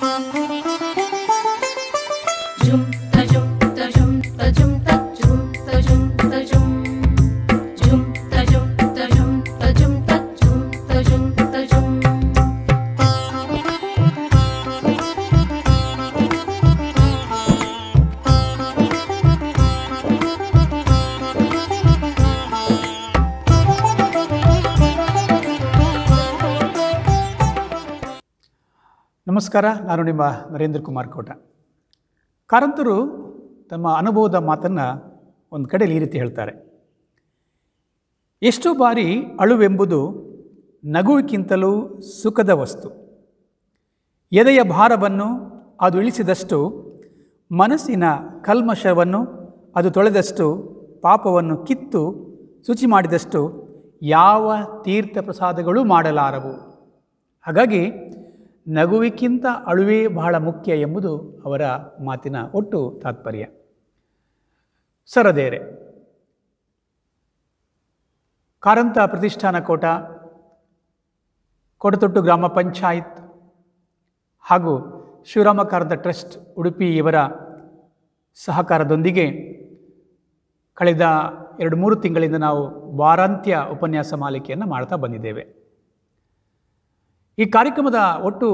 Thank you. ನಮಸ್ಕಾರ ನಾನು ನಿಮ್ಮ ನರೇಂದ್ರ ಕುಮಾರ್ ಕೋಟ ಕಾರಂತರು ತಮ್ಮ ಅನುಭವದ ಮಾತನ್ನು ಒಂದು ಕಡೆಯಲ್ಲಿ ಈ ರೀತಿ ಹೇಳ್ತಾರೆ ಎಷ್ಟು ಬಾರಿ ಅಳುವೆಂಬುದು ನಗುವಿಕ್ಕಿಂತಲೂ ಸುಖದ ವಸ್ತು ಎದೆಯ ಭಾರವನ್ನು ಅದು ಇಳಿಸಿದಷ್ಟು ಮನಸ್ಸಿನ ಕಲ್ಮಶವನ್ನು ಅದು ತೊಳೆದಷ್ಟು ಪಾಪವನ್ನು ಕಿತ್ತು ಶುಚಿ ಮಾಡಿದಷ್ಟು ಯಾವ ತೀರ್ಥ ಪ್ರಸಾದಗಳು ಮಾಡಲಾರವು ಹಾಗಾಗಿ ನಗುವಿಕ್ಕಿಂತ ಅಳುವೆ ಬಹಳ ಮುಖ್ಯ ಎಂಬುದು ಅವರ ಮಾತಿನ ಒಟ್ಟು ತಾತ್ಪರ್ಯ ಸರದೇರೆ ಕಾರಂತ ಪ್ರತಿಷ್ಠಾನ ಕೋಟ ಕೊಡತೊಟ್ಟು ಗ್ರಾಮ ಪಂಚಾಯತ್ ಹಾಗೂ ಶಿವರಾಮ ಕಾರಂತ ಟ್ರಸ್ಟ್ ಉಡುಪಿ ಇವರ ಸಹಕಾರದೊಂದಿಗೆ ಕಳೆದ ಎರಡು ಮೂರು ತಿಂಗಳಿಂದ ನಾವು ವಾರಾಂತ್ಯ ಉಪನ್ಯಾಸ ಮಾಲಿಕೆಯನ್ನು ಮಾಡ್ತಾ ಬಂದಿದ್ದೇವೆ ಈ ಕಾರ್ಯಕ್ರಮದ ಒಟ್ಟು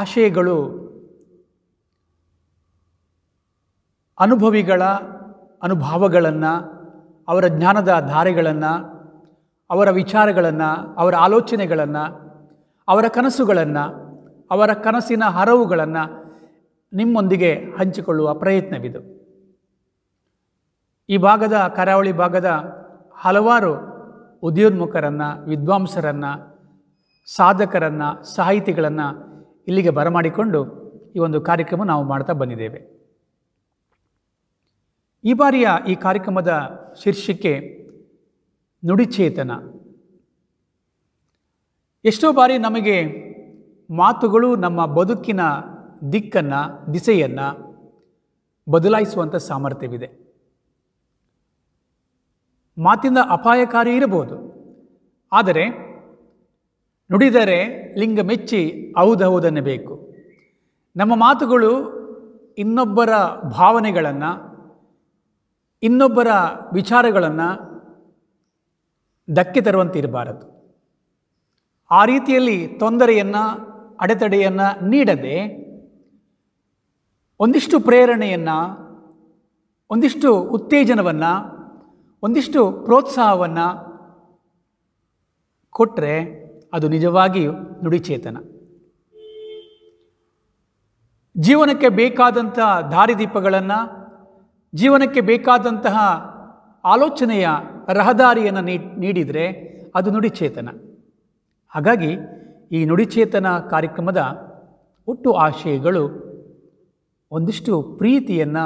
ಆಶಯಗಳು ಅನುಭವಿಗಳ ಅನುಭವಗಳನ್ನು ಅವರ ಜ್ಞಾನದ ಧಾರೆಗಳನ್ನು ಅವರ ವಿಚಾರಗಳನ್ನು ಅವರ ಆಲೋಚನೆಗಳನ್ನು ಅವರ ಕನಸುಗಳನ್ನು ಅವರ ಕನಸಿನ ಹರವುಗಳನ್ನು ನಿಮ್ಮೊಂದಿಗೆ ಹಂಚಿಕೊಳ್ಳುವ ಪ್ರಯತ್ನವಿದು ಈ ಭಾಗದ ಕರಾವಳಿ ಭಾಗದ ಹಲವಾರು ಉದ್ಯೋನ್ಮುಖರನ್ನು ವಿದ್ವಾಂಸರನ್ನು ಸಾಧಕರನ್ನು ಸಾಹಿತಿಗಳನ್ನು ಇಲ್ಲಿಗೆ ಬರಮಾಡಿಕೊಂಡು ಈ ಒಂದು ಕಾರ್ಯಕ್ರಮ ನಾವು ಮಾಡ್ತಾ ಬಂದಿದ್ದೇವೆ ಈ ಬಾರಿಯ ಈ ಕಾರ್ಯಕ್ರಮದ ಶೀರ್ಷಿಕೆ ನುಡಿಚೇತನ ಎಷ್ಟೋ ಬಾರಿ ನಮಗೆ ಮಾತುಗಳು ನಮ್ಮ ಬದುಕಿನ ದಿಕ್ಕನ್ನು ದಿಸೆಯನ್ನು ಬದಲಾಯಿಸುವಂಥ ಸಾಮರ್ಥ್ಯವಿದೆ ಮಾತಿಂದ ಅಪಾಯಕಾರಿ ಇರಬಹುದು ಆದರೆ ನುಡಿದರೆ ಲಿಂಗ ಮೆಚ್ಚಿ ಬೇಕು ನಮ್ಮ ಮಾತುಗಳು ಇನ್ನೊಬ್ಬರ ಭಾವನೆಗಳನ್ನು ಇನ್ನೊಬ್ಬರ ವಿಚಾರಗಳನ್ನು ಧಕ್ಕೆ ತರುವಂತಿರಬಾರದು ಆ ರೀತಿಯಲ್ಲಿ ತೊಂದರೆಯನ್ನು ಅಡೆತಡೆಯನ್ನು ನೀಡದೆ ಒಂದಿಷ್ಟು ಪ್ರೇರಣೆಯನ್ನು ಒಂದಿಷ್ಟು ಉತ್ತೇಜನವನ್ನು ಒಂದಿಷ್ಟು ಪ್ರೋತ್ಸಾಹವನ್ನು ಕೊಟ್ಟರೆ ಅದು ನಿಜವಾಗಿಯೂ ನುಡಿಚೇತನ ಜೀವನಕ್ಕೆ ಬೇಕಾದಂತಹ ದಾರಿದೀಪಗಳನ್ನು ಜೀವನಕ್ಕೆ ಬೇಕಾದಂತಹ ಆಲೋಚನೆಯ ರಹದಾರಿಯನ್ನು ನೀಡಿದರೆ ಅದು ನುಡಿಚೇತನ ಹಾಗಾಗಿ ಈ ನುಡಿಚೇತನ ಕಾರ್ಯಕ್ರಮದ ಒಟ್ಟು ಆಶಯಗಳು ಒಂದಿಷ್ಟು ಪ್ರೀತಿಯನ್ನು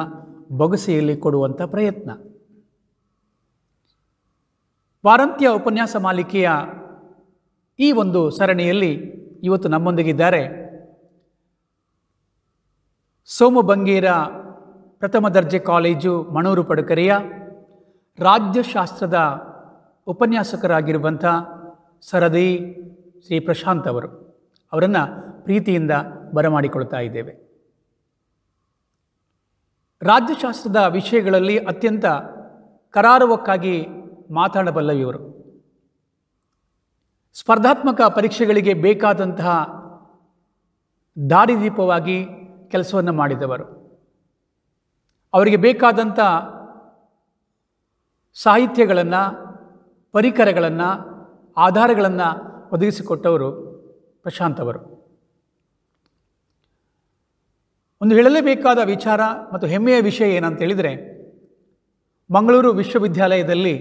ಬೊಗಸೆಯಲ್ಲಿ ಕೊಡುವಂಥ ಪ್ರಯತ್ನ ವಾರಂತ್ಯ ಉಪನ್ಯಾಸ ಮಾಲಿಕೆಯ ಈ ಒಂದು ಸರಣಿಯಲ್ಲಿ ಇವತ್ತು ನಮ್ಮೊಂದಿಗಿದ್ದಾರೆ ಸೋಮು ಬಂಗೇರ ಪ್ರಥಮ ದರ್ಜೆ ಕಾಲೇಜು ಮಣೂರು ಪಡುಕರೆಯ ರಾಜ್ಯಶಾಸ್ತ್ರದ ಉಪನ್ಯಾಸಕರಾಗಿರುವಂಥ ಸರದಿ ಶ್ರೀ ಪ್ರಶಾಂತ್ ಅವರು ಅವರನ್ನು ಪ್ರೀತಿಯಿಂದ ಬರಮಾಡಿಕೊಳ್ತಾ ಇದ್ದೇವೆ ರಾಜ್ಯಶಾಸ್ತ್ರದ ವಿಷಯಗಳಲ್ಲಿ ಅತ್ಯಂತ ಕರಾರುವಕ್ಕಾಗಿ ಮಾತಾಡಬಲ್ಲ ಇವರು ಸ್ಪರ್ಧಾತ್ಮಕ ಪರೀಕ್ಷೆಗಳಿಗೆ ಬೇಕಾದಂತಹ ದಾರಿದೀಪವಾಗಿ ಕೆಲಸವನ್ನು ಮಾಡಿದವರು ಅವರಿಗೆ ಬೇಕಾದಂಥ ಸಾಹಿತ್ಯಗಳನ್ನು ಪರಿಕರಗಳನ್ನು ಆಧಾರಗಳನ್ನು ಒದಗಿಸಿಕೊಟ್ಟವರು ಪ್ರಶಾಂತ್ ಅವರು ಒಂದು ಹೇಳಲೇಬೇಕಾದ ವಿಚಾರ ಮತ್ತು ಹೆಮ್ಮೆಯ ವಿಷಯ ಏನಂತ ಹೇಳಿದರೆ ಮಂಗಳೂರು ವಿಶ್ವವಿದ್ಯಾಲಯದಲ್ಲಿ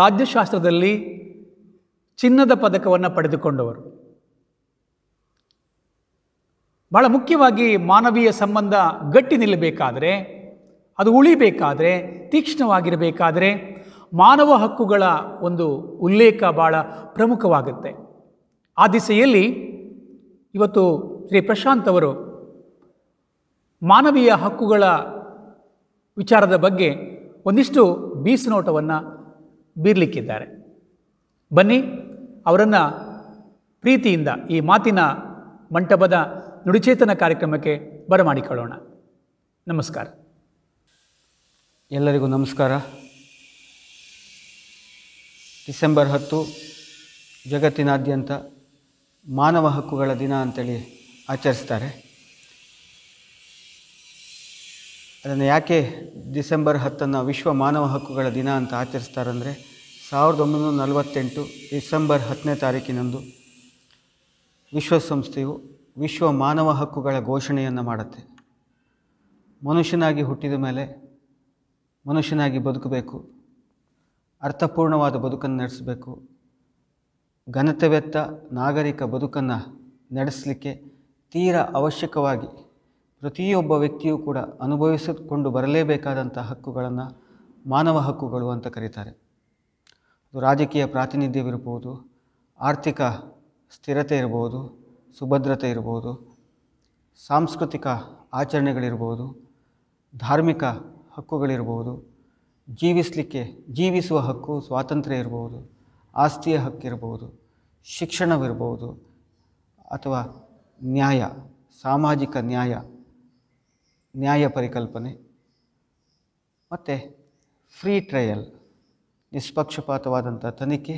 ರಾಜ್ಯಶಾಸ್ತ್ರದಲ್ಲಿ ಚಿನ್ನದ ಪದಕವನ್ನು ಪಡೆದುಕೊಂಡವರು ಬಹಳ ಮುಖ್ಯವಾಗಿ ಮಾನವೀಯ ಸಂಬಂಧ ಗಟ್ಟಿ ನಿಲ್ಲಬೇಕಾದರೆ ಅದು ಉಳಿಬೇಕಾದರೆ ತೀಕ್ಷ್ಣವಾಗಿರಬೇಕಾದರೆ ಮಾನವ ಹಕ್ಕುಗಳ ಒಂದು ಉಲ್ಲೇಖ ಭಾಳ ಪ್ರಮುಖವಾಗುತ್ತೆ ಆ ದಿಸೆಯಲ್ಲಿ ಇವತ್ತು ಶ್ರೀ ಪ್ರಶಾಂತ್ ಅವರು ಮಾನವೀಯ ಹಕ್ಕುಗಳ ವಿಚಾರದ ಬಗ್ಗೆ ಒಂದಿಷ್ಟು ನೋಟವನ್ನು ಬೀರ್ಲಿಕ್ಕಿದ್ದಾರೆ ಬನ್ನಿ ಅವರನ್ನು ಪ್ರೀತಿಯಿಂದ ಈ ಮಾತಿನ ಮಂಟಪದ ನುಡಿಚೇತನ ಕಾರ್ಯಕ್ರಮಕ್ಕೆ ಬರಮಾಡಿಕೊಳ್ಳೋಣ ನಮಸ್ಕಾರ ಎಲ್ಲರಿಗೂ ನಮಸ್ಕಾರ ಡಿಸೆಂಬರ್ ಹತ್ತು ಜಗತ್ತಿನಾದ್ಯಂತ ಮಾನವ ಹಕ್ಕುಗಳ ದಿನ ಅಂತೇಳಿ ಆಚರಿಸ್ತಾರೆ ಅದನ್ನು ಯಾಕೆ ಡಿಸೆಂಬರ್ ಹತ್ತನ್ನು ವಿಶ್ವ ಮಾನವ ಹಕ್ಕುಗಳ ದಿನ ಅಂತ ಆಚರಿಸ್ತಾರಂದರೆ ಸಾವಿರದ ಒಂಬೈನೂರ ನಲವತ್ತೆಂಟು ಡಿಸೆಂಬರ್ ಹತ್ತನೇ ತಾರೀಕಿನಂದು ವಿಶ್ವಸಂಸ್ಥೆಯು ವಿಶ್ವ ಮಾನವ ಹಕ್ಕುಗಳ ಘೋಷಣೆಯನ್ನು ಮಾಡುತ್ತೆ ಮನುಷ್ಯನಾಗಿ ಹುಟ್ಟಿದ ಮೇಲೆ ಮನುಷ್ಯನಾಗಿ ಬದುಕಬೇಕು ಅರ್ಥಪೂರ್ಣವಾದ ಬದುಕನ್ನು ನಡೆಸಬೇಕು ಘನತೆವೆತ್ತ ನಾಗರಿಕ ಬದುಕನ್ನು ನಡೆಸಲಿಕ್ಕೆ ತೀರ ಅವಶ್ಯಕವಾಗಿ ಪ್ರತಿಯೊಬ್ಬ ವ್ಯಕ್ತಿಯೂ ಕೂಡ ಅನುಭವಿಸಿಕೊಂಡು ಬರಲೇಬೇಕಾದಂಥ ಹಕ್ಕುಗಳನ್ನು ಮಾನವ ಹಕ್ಕುಗಳು ಅಂತ ಕರೀತಾರೆ ರಾಜಕೀಯ ಪ್ರಾತಿನಿಧ್ಯವಿರ್ಬೋದು ಆರ್ಥಿಕ ಸ್ಥಿರತೆ ಇರ್ಬೋದು ಸುಭದ್ರತೆ ಇರ್ಬೋದು ಸಾಂಸ್ಕೃತಿಕ ಆಚರಣೆಗಳಿರ್ಬೋದು ಧಾರ್ಮಿಕ ಹಕ್ಕುಗಳಿರ್ಬೋದು ಜೀವಿಸಲಿಕ್ಕೆ ಜೀವಿಸುವ ಹಕ್ಕು ಸ್ವಾತಂತ್ರ್ಯ ಇರ್ಬೋದು ಆಸ್ತಿಯ ಹಕ್ಕಿರ್ಬೋದು ಶಿಕ್ಷಣವಿರ್ಬೋದು ಅಥವಾ ನ್ಯಾಯ ಸಾಮಾಜಿಕ ನ್ಯಾಯ ನ್ಯಾಯ ಪರಿಕಲ್ಪನೆ ಮತ್ತು ಫ್ರೀ ಟ್ರಯಲ್ ನಿಷ್ಪಕ್ಷಪಾತವಾದಂಥ ತನಿಖೆ